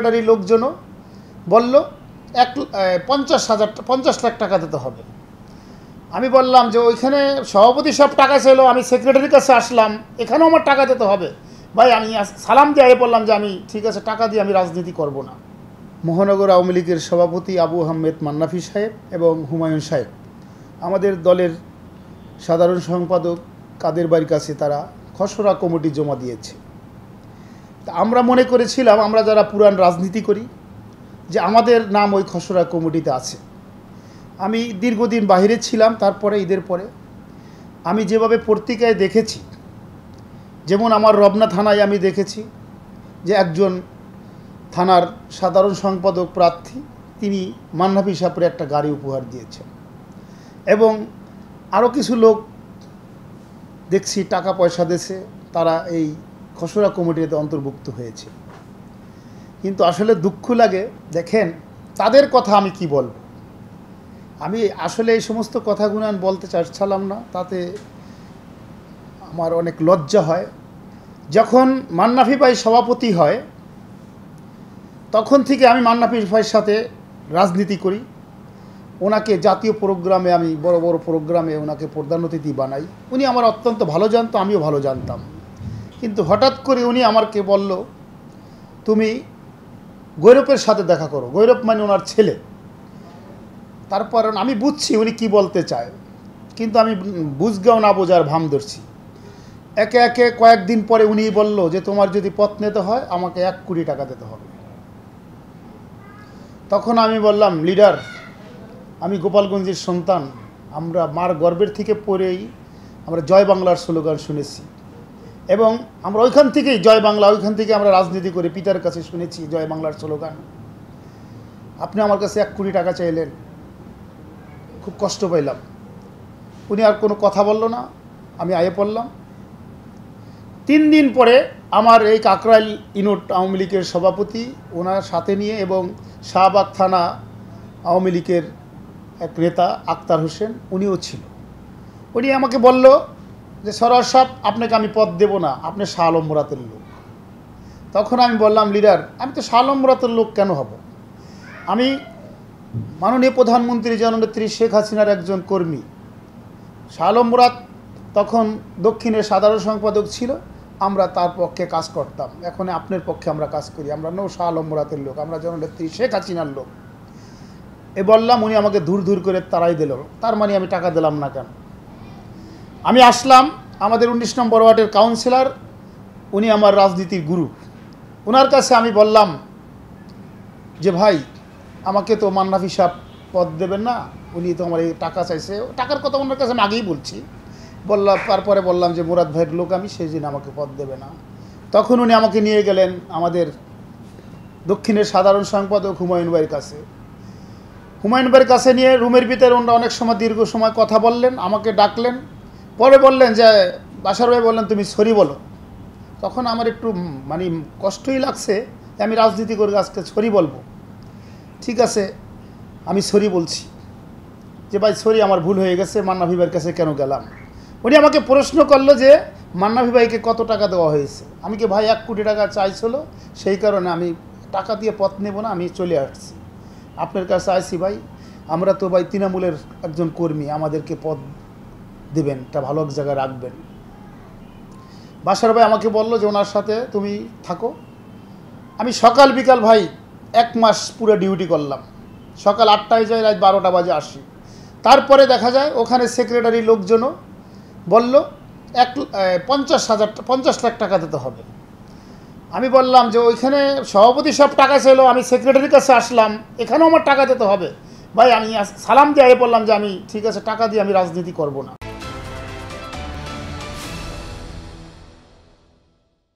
secretary লোকজনও বলল এক পঞ্চাশ হাজার পঞ্চাশ লাখ টাকা দিতে হবে আমি বললাম যে ওইখানে সভাপতি সব টাকা চাইলো আমি সেক্রেটারির কাছে আসলাম এখানেও আমার টাকা দিতে হবে ভাই আমি সালাম দিয়ে বললাম যে আমি ঠিক আছে টাকা দিয়ে আমি রাজনীতি করব না মহানগর আওয়ামী লীগের সভাপতি আবু আহমেদ মান্নাফি সাহেব এবং হুমায়ুন সাহেব আমাদের দলের সাধারণ সম্পাদক কাদের বাড়ির কাছে তারা খসড়া কমিটি জমা দিয়েছে আমরা মনে করেছিলাম আমরা যারা পুরান রাজনীতি করি যে আমাদের নাম ওই খসড়া কমিটিতে আছে আমি দীর্ঘদিন বাহিরে ছিলাম তারপরে ঈদের পরে আমি যেভাবে পত্রিকায় দেখেছি যেমন আমার রবনা থানায় আমি দেখেছি যে একজন থানার সাধারণ সম্পাদক প্রার্থী তিনি মান্নাফি সাপুরে একটা গাড়ি উপহার দিয়েছেন এবং আরও কিছু লোক দেখছি টাকা পয়সা দেশে তারা এই খসড়া কমিটিতে অন্তর্ভুক্ত হয়েছে কিন্তু আসলে দুঃখ লাগে দেখেন তাদের কথা আমি কি বলব আমি আসলে এই সমস্ত কথাগুলো আমি বলতে চাচ্ছিলাম না তাতে আমার অনেক লজ্জা হয় যখন মান্নাফি ভাই সভাপতি হয় তখন থেকে আমি মান্নাফি ভাইয়ের সাথে রাজনীতি করি ওনাকে জাতীয় প্রোগ্রামে আমি বড় বড় প্রোগ্রামে ওনাকে প্রধান অতিথি বানাই উনি আমার অত্যন্ত ভালো জানতো আমিও ভালো জানতাম কিন্তু হঠাৎ করে উনি আমাকে বলল তুমি গৈরবের সাথে দেখা করো গৈরব মানে ওনার ছেলে তারপর আমি বুঝছি উনি কি বলতে চায় কিন্তু আমি বুঝগাও না বোঝার ভাম ধরছি একে একে কয়েকদিন পরে উনি বলল যে তোমার যদি পথ নিতে হয় আমাকে এক কোটি টাকা দিতে হবে তখন আমি বললাম লিডার আমি গোপালগঞ্জের সন্তান আমরা মার গর্বের থেকে পড়েই আমরা জয় বাংলার স্লোগান শুনেছি এবং আমরা ওইখান থেকেই জয় বাংলা ওইখান থেকে আমরা রাজনীতি করে পিতার কাছে শুনেছি জয় বাংলার স্লোগান আপনি আমার কাছে এক কোটি টাকা চাইলেন খুব কষ্ট পাইলাম উনি আর কোনো কথা বলল না আমি আয়ে পড়লাম তিন দিন পরে আমার এই কাকরাইল ইনোট আওয়ামী লীগের সভাপতি ওনার সাথে নিয়ে এবং শাহবাগ থানা আওয়ামী লীগের এক নেতা আক্তার হোসেন উনিও ছিল উনি আমাকে বলল যে সরোয়ার সাহ আপনাকে আমি পদ দেব না আপনি শাহ মুরাতের লোক তখন আমি বললাম লিডার আমি তো শাহ মুরাতের লোক কেন হব আমি মাননীয় প্রধানমন্ত্রী জননেত্রী শেখ হাসিনার একজন কর্মী শাহ মুরাত তখন দক্ষিণের সাধারণ সম্পাদক ছিল আমরা তার পক্ষে কাজ করতাম এখন আপনার পক্ষে আমরা কাজ করি আমরা নৌ শাহ আলম মুরাতের লোক আমরা জননেত্রী শেখ হাসিনার লোক এ বললাম উনি আমাকে ধূর ধূর করে তারাই দিল তার মানে আমি টাকা দিলাম না কেন আমি আসলাম আমাদের উনিশ নম্বর ওয়ার্ডের কাউন্সিলর উনি আমার রাজনীতির গুরু ওনার কাছে আমি বললাম যে ভাই আমাকে তো মান্নাফি সাহেব পদ দেবেন না উনি তো আমার এই টাকা চাইছে টাকার কথা ওনার কাছে আমি আগেই বলছি বললাম তারপরে বললাম যে মুরাদ ভাইয়ের লোক আমি সেই দিন আমাকে পদ দেবে না তখন উনি আমাকে নিয়ে গেলেন আমাদের দক্ষিণের সাধারণ সম্পাদক হুমায়ুন ভাইয়ের কাছে হুমায়ুন ভাইয়ের কাছে নিয়ে রুমের ভিতরে ওনারা অনেক সময় দীর্ঘ সময় কথা বললেন আমাকে ডাকলেন পরে বললেন যে বাসার ভাই বললেন তুমি সরি বলো তখন আমার একটু মানে কষ্টই লাগছে যে আমি রাজনীতি করে আজকে সরি বলবো ঠিক আছে আমি সরি বলছি যে ভাই সরি আমার ভুল হয়ে গেছে মান্না ভাইয়ের কাছে কেন গেলাম উনি আমাকে প্রশ্ন করলো যে মান্না ভাইকে কত টাকা দেওয়া হয়েছে আমি কি ভাই এক কোটি টাকা চাইছিল সেই কারণে আমি টাকা দিয়ে পথ নেব না আমি চলে আসছি আপনার কাছে আসি ভাই আমরা তো ভাই তৃণমূলের একজন কর্মী আমাদেরকে পথ দিবেন এটা ভালো এক জায়গায় রাখবেন বাসার ভাই আমাকে বলল যে ওনার সাথে তুমি থাকো আমি সকাল বিকাল ভাই এক মাস পুরো ডিউটি করলাম সকাল আটটায় যাই রাত বারোটা বাজে আসি তারপরে দেখা যায় ওখানে সেক্রেটারি লোকজনও বলল এক পঞ্চাশ হাজার পঞ্চাশ লাখ টাকা দিতে হবে আমি বললাম যে ওইখানে সভাপতি সব টাকা চাইলো আমি সেক্রেটারির কাছে আসলাম এখানেও আমার টাকা দিতে হবে ভাই আমি সালাম দিয়ে বললাম যে আমি ঠিক আছে টাকা দিয়ে আমি রাজনীতি করব না